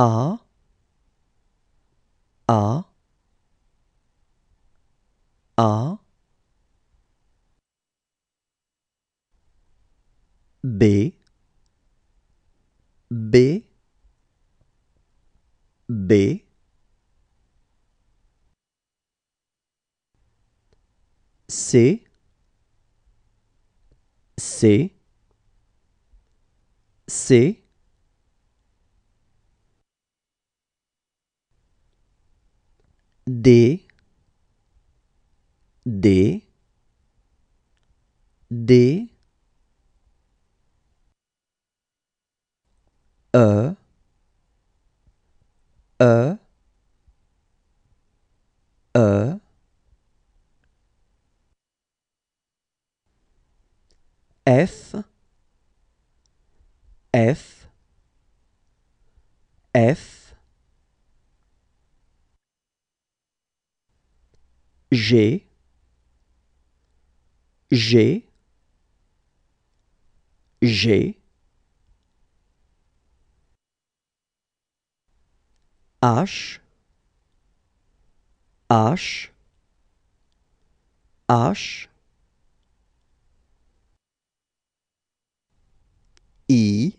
A A A B B B C C C D D D E E E F F F j'ai, G, j'ai, H, H, H, I,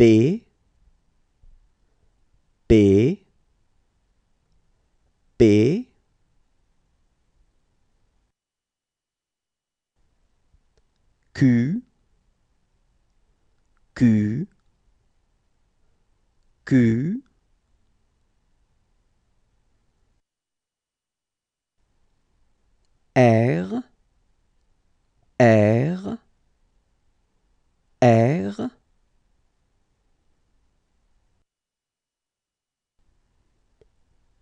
B B B Q Q Q R R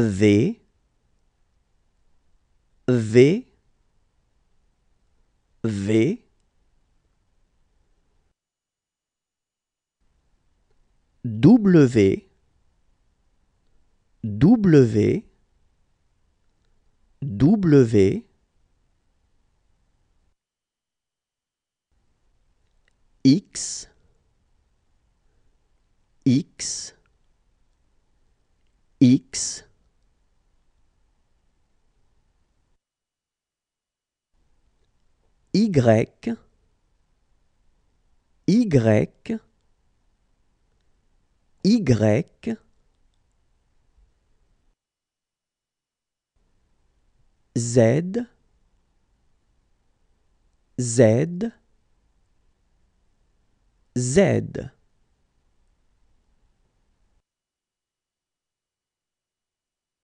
V V V W W W X X X Y, Y, Y, Z, Z, Z.